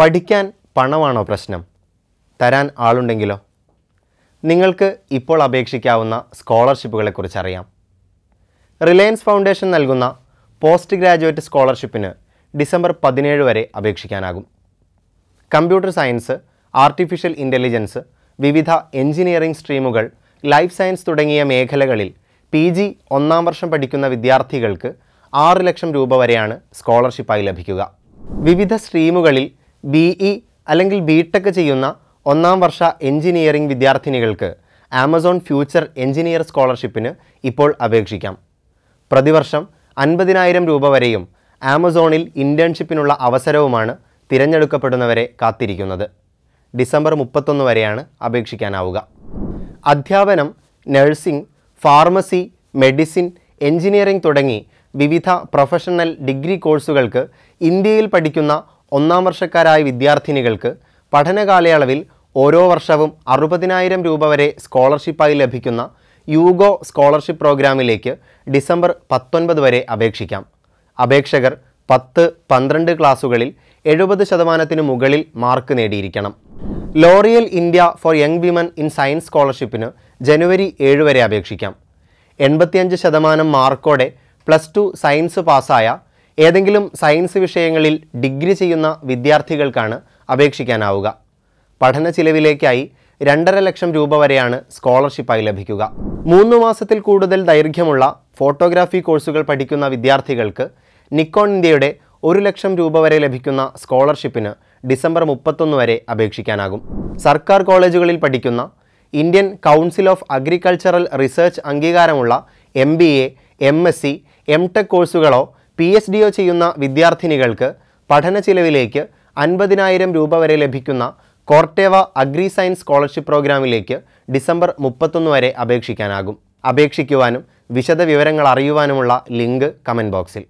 പഠിക്കാൻ പണമാണോ പ്രശ്നം തരാൻ ആളുണ്ടെങ്കിലോ നിങ്ങൾക്ക് ഇപ്പോൾ അപേക്ഷിക്കാവുന്ന സ്കോളർഷിപ്പുകളെക്കുറിച്ച് അറിയാം റിലയൻസ് ഫൗണ്ടേഷൻ നൽകുന്ന പോസ്റ്റ് ഗ്രാജുവേറ്റ് സ്കോളർഷിപ്പിന് ഡിസംബർ പതിനേഴ് വരെ അപേക്ഷിക്കാനാകും കമ്പ്യൂട്ടർ സയൻസ് ആർട്ടിഫിഷ്യൽ ഇൻ്റലിജൻസ് വിവിധ എഞ്ചിനീയറിംഗ് സ്ട്രീമുകൾ ലൈഫ് സയൻസ് തുടങ്ങിയ മേഖലകളിൽ പി ജി ഒന്നാം വർഷം പഠിക്കുന്ന വിദ്യാർത്ഥികൾക്ക് ആറ് ലക്ഷം രൂപ വരെയാണ് സ്കോളർഷിപ്പായി ലഭിക്കുക വിവിധ സ്ട്രീമുകളിൽ ബി ഇ അല്ലെങ്കിൽ ബി ടെക് ചെയ്യുന്ന ഒന്നാം വർഷ എഞ്ചിനീയറിംഗ് വിദ്യാർത്ഥിനികൾക്ക് ആമസോൺ ഫ്യൂച്ചർ എഞ്ചിനീയർ സ്കോളർഷിപ്പിന് ഇപ്പോൾ അപേക്ഷിക്കാം പ്രതിവർഷം അൻപതിനായിരം രൂപ വരെയും ആമസോണിൽ ഇൻറ്റേൺഷിപ്പിനുള്ള അവസരവുമാണ് തിരഞ്ഞെടുക്കപ്പെടുന്നവരെ കാത്തിരിക്കുന്നത് ഡിസംബർ മുപ്പത്തൊന്ന് വരെയാണ് അപേക്ഷിക്കാനാവുക അധ്യാപനം നഴ്സിംഗ് ഫാർമസി മെഡിസിൻ എഞ്ചിനീയറിംഗ് തുടങ്ങി വിവിധ പ്രൊഫഷണൽ ഡിഗ്രി കോഴ്സുകൾക്ക് ഇന്ത്യയിൽ പഠിക്കുന്ന ഒന്നാം വർഷക്കാരായ വിദ്യാർത്ഥിനികൾക്ക് പഠനകാലയളവിൽ ഓരോ വർഷവും അറുപതിനായിരം രൂപ വരെ സ്കോളർഷിപ്പായി ലഭിക്കുന്ന യൂഗോ സ്കോളർഷിപ്പ് പ്രോഗ്രാമിലേക്ക് ഡിസംബർ പത്തൊൻപത് വരെ അപേക്ഷിക്കാം അപേക്ഷകർ പത്ത് പന്ത്രണ്ട് ക്ലാസുകളിൽ എഴുപത് ശതമാനത്തിന് മുകളിൽ മാർക്ക് നേടിയിരിക്കണം L'Oreal India for young women in science സ്കോളർഷിപ്പിന് ജനുവരി ഏഴ് വരെ അപേക്ഷിക്കാം എൺപത്തിയഞ്ച് ശതമാനം മാർക്കോടെ പ്ലസ് ടു സയൻസ് പാസ്സായ ഏതെങ്കിലും സയൻസ് വിഷയങ്ങളിൽ ഡിഗ്രി ചെയ്യുന്ന വിദ്യാർത്ഥികൾക്കാണ് അപേക്ഷിക്കാനാവുക പഠന ചിലവിലേക്കായി രണ്ടര ലക്ഷം രൂപ വരെയാണ് സ്കോളർഷിപ്പായി ലഭിക്കുക മൂന്ന് മാസത്തിൽ കൂടുതൽ ദൈർഘ്യമുള്ള ഫോട്ടോഗ്രാഫി കോഴ്സുകൾ പഠിക്കുന്ന വിദ്യാർത്ഥികൾക്ക് നിക്കോൺ ഇന്ത്യയുടെ ഒരു ലക്ഷം രൂപ വരെ ലഭിക്കുന്ന സ്കോളർഷിപ്പിന് ഡിസംബർ മുപ്പത്തൊന്ന് വരെ അപേക്ഷിക്കാനാകും സർക്കാർ കോളേജുകളിൽ പഠിക്കുന്ന Indian council of agricultural research അംഗീകാരമുള്ള M B A M S C M tech കോഴ്സുകളോ പി എച്ച് ഡി ഒ ചെയ്യുന്ന വിദ്യാർത്ഥിനികൾക്ക് പഠന ചിലവിലേക്ക് അൻപതിനായിരം രൂപ വരെ ലഭിക്കുന്ന കോർട്ടേവ അഗ്രി സയൻസ് സ്കോളർഷിപ്പ് പ്രോഗ്രാമിലേക്ക് ഡിസംബർ മുപ്പത്തൊന്ന് വരെ അപേക്ഷിക്കാനാകും അപേക്ഷിക്കുവാനും വിശദ വിവരങ്ങൾ അറിയുവാനുമുള്ള ലിങ്ക് കമൻറ്റ് ബോക്സിൽ